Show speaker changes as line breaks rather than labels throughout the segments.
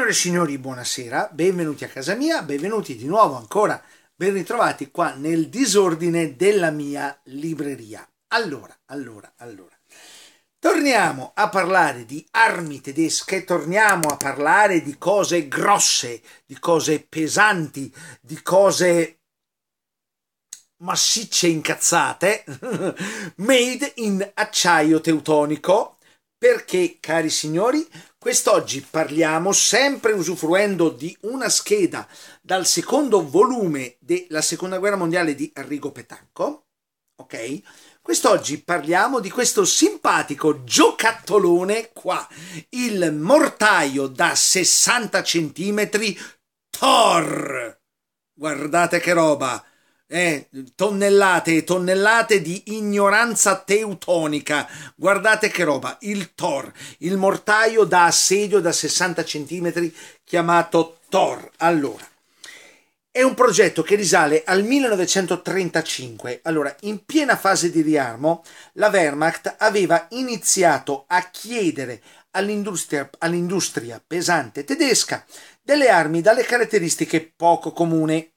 Signore e signori, buonasera, benvenuti a casa mia, benvenuti di nuovo ancora, ben ritrovati qua nel disordine della mia libreria. Allora, allora, allora. Torniamo a parlare di armi tedesche, torniamo a parlare di cose grosse, di cose pesanti, di cose massicce incazzate, made in acciaio teutonico, perché, cari signori, quest'oggi parliamo, sempre usufruendo di una scheda dal secondo volume della Seconda Guerra Mondiale di Arrigo Petacco, ok? Quest'oggi parliamo di questo simpatico giocattolone qua, il mortaio da 60 cm Thor. Guardate che roba! Eh, tonnellate e tonnellate di ignoranza teutonica. Guardate che roba, il Thor, il mortaio da assedio da 60 cm chiamato Thor. Allora, è un progetto che risale al 1935. Allora, in piena fase di riarmo, la Wehrmacht aveva iniziato a chiedere all'industria, all'industria pesante tedesca delle armi dalle caratteristiche poco comuni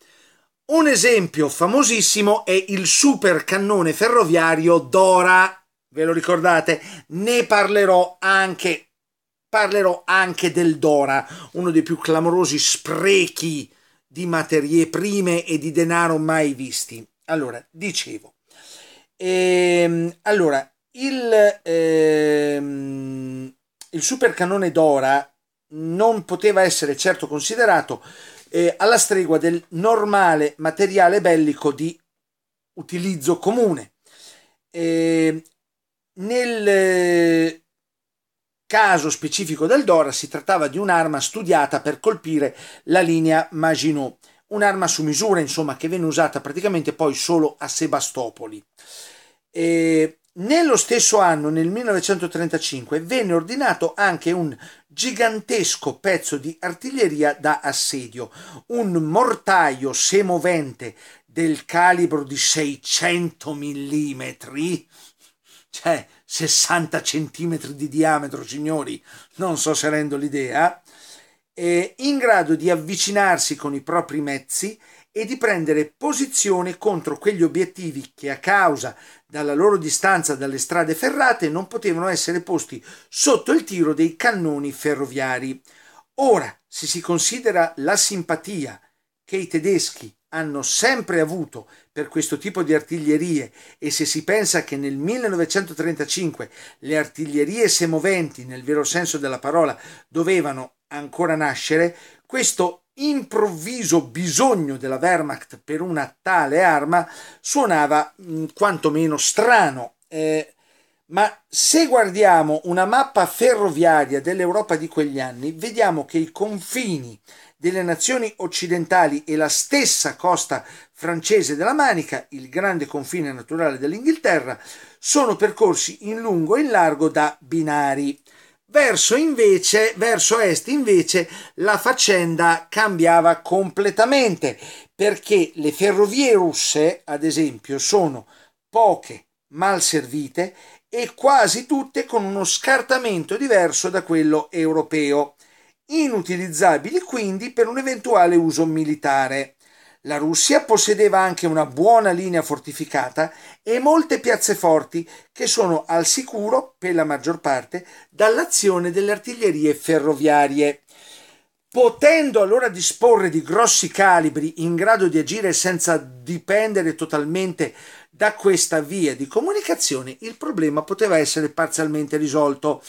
un esempio famosissimo è il super cannone ferroviario Dora. Ve lo ricordate? Ne parlerò anche parlerò anche del Dora, uno dei più clamorosi sprechi di materie prime e di denaro mai visti. Allora, dicevo, ehm, allora, il, ehm, il supercannone Dora non poteva essere certo considerato eh, alla stregua del normale materiale bellico di utilizzo comune. Eh, nel caso specifico del Dora si trattava di un'arma studiata per colpire la linea Maginot, un'arma su misura insomma che venne usata praticamente poi solo a Sebastopoli. Eh, nello stesso anno, nel 1935, venne ordinato anche un gigantesco pezzo di artiglieria da assedio, un mortaio semovente del calibro di 600 mm, cioè 60 cm di diametro, signori, non so se rendo l'idea, eh, in grado di avvicinarsi con i propri mezzi e di prendere posizione contro quegli obiettivi che a causa della loro distanza dalle strade ferrate non potevano essere posti sotto il tiro dei cannoni ferroviari. Ora, se si considera la simpatia che i tedeschi hanno sempre avuto per questo tipo di artiglierie e se si pensa che nel 1935 le artiglierie semoventi, nel vero senso della parola, dovevano ancora nascere, questo improvviso bisogno della Wehrmacht per una tale arma suonava mh, mm, quantomeno strano. Eh, ma se guardiamo una mappa ferroviaria dell'Europa di quegli anni, vediamo che i confini delle nazioni occidentali e la stessa costa francese della Manica, il grande confine naturale dell'Inghilterra, sono percorsi in lungo e in largo da binari. Verso, invece, verso est invece la faccenda cambiava completamente perché le ferrovie russe, ad esempio, sono poche, mal servite e quasi tutte con uno scartamento diverso da quello europeo, inutilizzabili quindi per un eventuale uso militare. La Russia possedeva anche una buona linea fortificata e molte piazze forti che sono al sicuro, per la maggior parte, dall'azione delle artiglierie ferroviarie. Potendo allora disporre di grossi calibri in grado di agire senza dipendere totalmente da questa via di comunicazione, il problema poteva essere parzialmente risolto.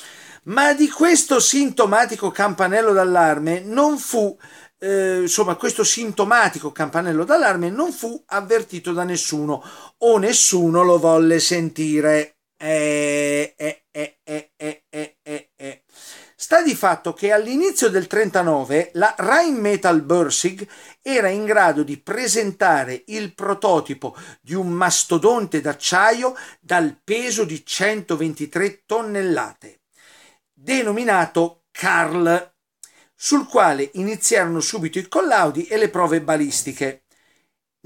Ma di questo sintomatico campanello d'allarme non fu eh, insomma, questo sintomatico campanello d'allarme non fu avvertito da nessuno o nessuno lo volle sentire. Eh, eh, eh, eh Sta di fatto che all'inizio del 1939 la Rheinmetall Bursig era in grado di presentare il prototipo di un mastodonte d'acciaio dal peso di 123 tonnellate, denominato Karl sul quale iniziarono subito i collaudi e le prove balistiche.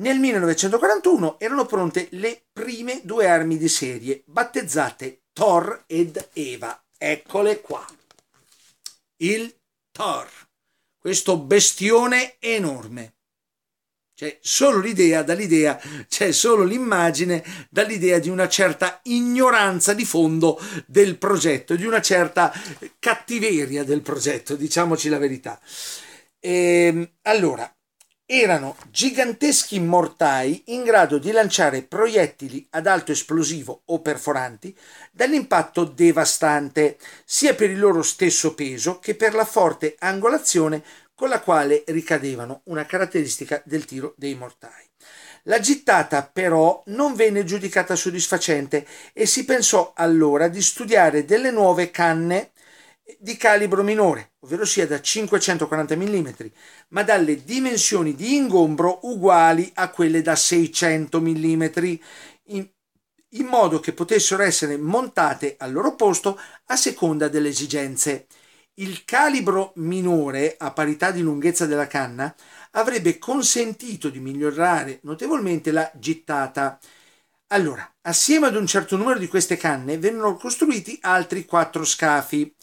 Nel 1941 erano pronte le prime due armi di serie, battezzate Thor ed Eva. Eccole qua. Il Thor, questo bestione enorme. C'è cioè, solo l'idea, dall'idea, c'è cioè, solo l'immagine, dall'idea di una certa ignoranza di fondo del progetto, di una certa cattiveria del progetto, diciamoci la verità. E, ehm, allora, erano giganteschi mortai in grado di lanciare proiettili ad alto esplosivo o perforanti dall'impatto devastante, sia per il loro stesso peso che per la forte angolazione con la quale ricadevano, una caratteristica del tiro dei mortai. La gittata però non venne giudicata soddisfacente e si pensò allora di studiare delle nuove canne di calibro minore, ovvero sia da 540 mm, ma dalle dimensioni di ingombro uguali a quelle da 600 mm, in, in modo che potessero essere montate al loro posto a seconda delle esigenze. Il calibro minore, a parità di lunghezza della canna, avrebbe consentito di migliorare notevolmente la gittata. Allora, assieme ad un certo numero di queste canne vennero costruiti altri quattro scafi.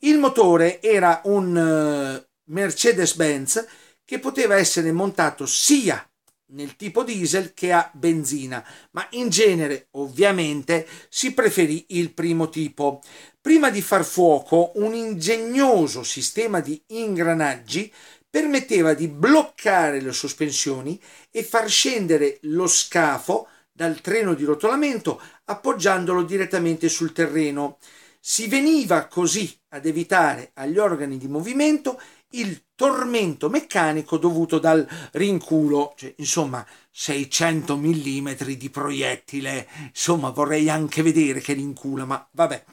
Il motore era un eh, Mercedes-Benz che poteva essere montato sia nel tipo diesel che a benzina, ma in genere ovviamente si preferì il primo tipo. Prima di far fuoco, un ingegnoso sistema di ingranaggi permetteva di bloccare le sospensioni e far scendere lo scafo dal treno di rotolamento appoggiandolo direttamente sul terreno. Si veniva così ad evitare agli organi di movimento il tormento meccanico dovuto dal rinculo, cioè, insomma 600 mm di proiettile, insomma vorrei anche vedere che rincula, ma vabbè,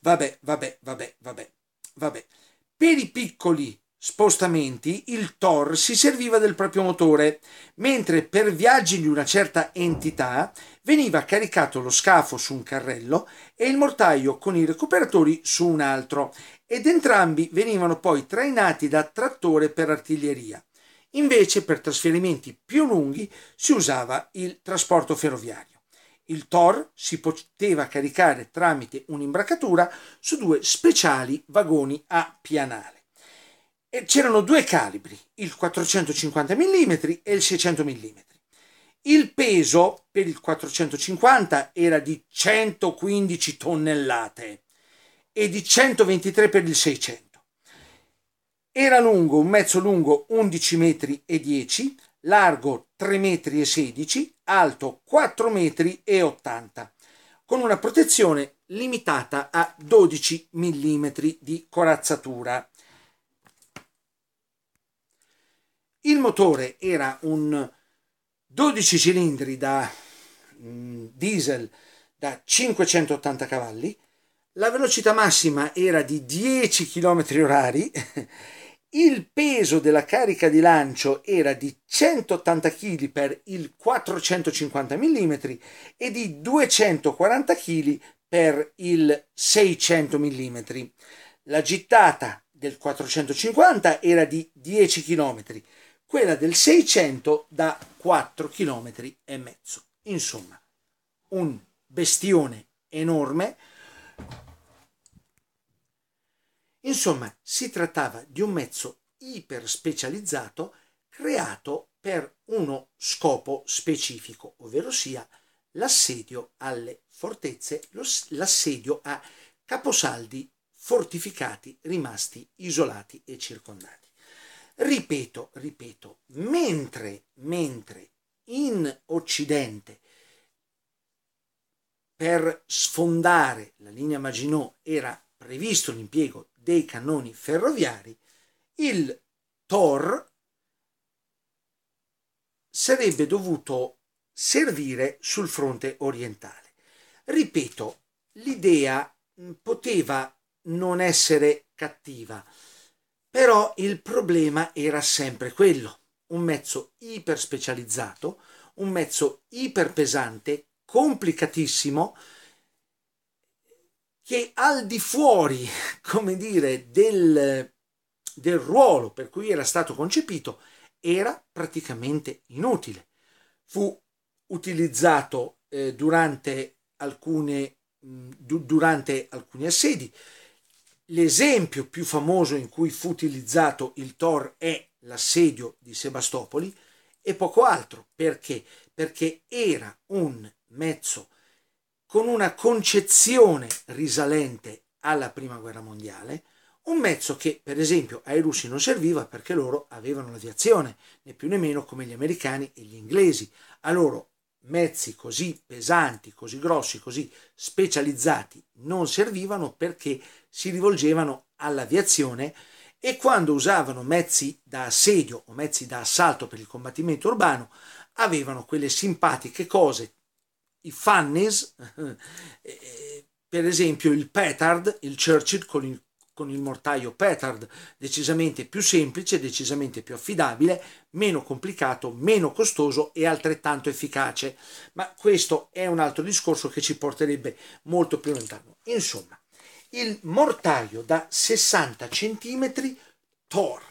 vabbè, vabbè, vabbè, vabbè, vabbè. Per i piccoli spostamenti il TOR si serviva del proprio motore, mentre per viaggi di una certa entità veniva caricato lo scafo su un carrello e il mortaio con i recuperatori su un altro ed entrambi venivano poi trainati da trattore per artiglieria. Invece per trasferimenti più lunghi si usava il trasporto ferroviario. Il TOR si poteva caricare tramite un'imbracatura su due speciali vagoni a pianale c'erano due calibri, il 450 mm e il 600 mm. Il peso per il 450 era di 115 tonnellate e di 123 per il 600. Era lungo, un mezzo lungo 11 metri e 10, largo 3 metri e 16, alto 4 metri e 80, con una protezione limitata a 12 mm di corazzatura motore era un 12 cilindri da mm, diesel da 580 cavalli, la velocità massima era di 10 km orari, il peso della carica di lancio era di 180 kg per il 450 mm e di 240 kg per il 600 mm. La gittata del 450 era di 10 km quella del 600 da 4 km e mezzo. Insomma, un bestione enorme. Insomma, si trattava di un mezzo iper specializzato creato per uno scopo specifico, ovvero sia l'assedio alle fortezze, l'assedio a caposaldi fortificati rimasti isolati e circondati. Ripeto, ripeto, mentre, mentre in Occidente per sfondare la linea Maginot era previsto l'impiego dei cannoni ferroviari, il Tor sarebbe dovuto servire sul fronte orientale. Ripeto, l'idea poteva non essere cattiva. Però il problema era sempre quello, un mezzo iper specializzato, un mezzo iper pesante, complicatissimo, che al di fuori, come dire, del, del ruolo per cui era stato concepito, era praticamente inutile. Fu utilizzato eh, durante, alcune, durante alcuni assedi, L'esempio più famoso in cui fu utilizzato il Thor è l'assedio di Sebastopoli e poco altro. Perché? Perché era un mezzo con una concezione risalente alla Prima Guerra Mondiale, un mezzo che per esempio ai russi non serviva perché loro avevano l'aviazione, né più né meno come gli americani e gli inglesi. A loro mezzi così pesanti, così grossi, così specializzati non servivano perché si rivolgevano all'aviazione e quando usavano mezzi da assedio o mezzi da assalto per il combattimento urbano avevano quelle simpatiche cose, i fannies, eh, per esempio il petard, il Churchill con il, con il mortaio petard, decisamente più semplice, decisamente più affidabile, meno complicato, meno costoso e altrettanto efficace. Ma questo è un altro discorso che ci porterebbe molto più lontano. Insomma, il mortaio da 60 cm Thor,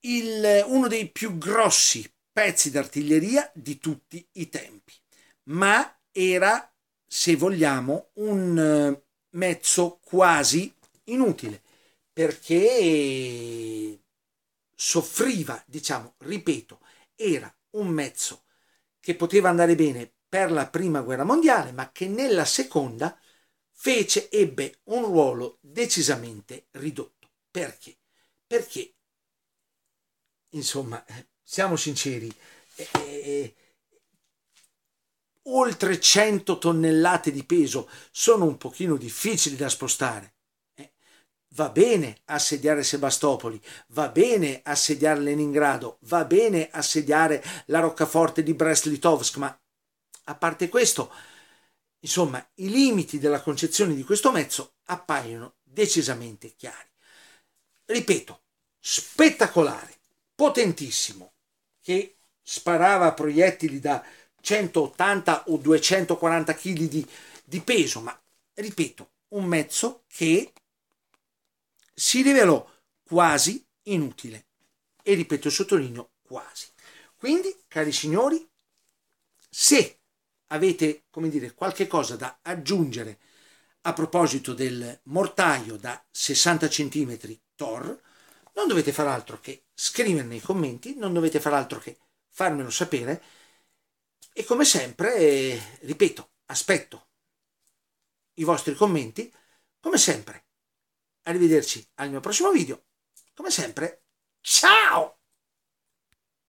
il, uno dei più grossi pezzi d'artiglieria di tutti i tempi, ma era, se vogliamo, un eh, mezzo quasi inutile perché soffriva, diciamo, ripeto, era un mezzo che poteva andare bene per la prima guerra mondiale, ma che nella seconda fece, ebbe un ruolo decisamente ridotto. Perché? Perché, insomma, siamo sinceri, eh, eh, oltre 100 tonnellate di peso sono un pochino difficili da spostare. Eh, va bene assediare Sebastopoli, va bene assediare Leningrado, va bene assediare la roccaforte di Brest-Litovsk, ma a parte questo, Insomma, i limiti della concezione di questo mezzo appaiono decisamente chiari. Ripeto, spettacolare, potentissimo, che sparava proiettili da 180 o 240 kg di, di peso, ma ripeto, un mezzo che si rivelò quasi inutile. E ripeto, sottolineo quasi. Quindi, cari signori, se avete, come dire, qualche cosa da aggiungere a proposito del mortaio da 60 cm Tor, non dovete far altro che scrivere nei commenti, non dovete far altro che farmelo sapere e come sempre, ripeto, aspetto i vostri commenti, come sempre. Arrivederci al mio prossimo video, come sempre, ciao!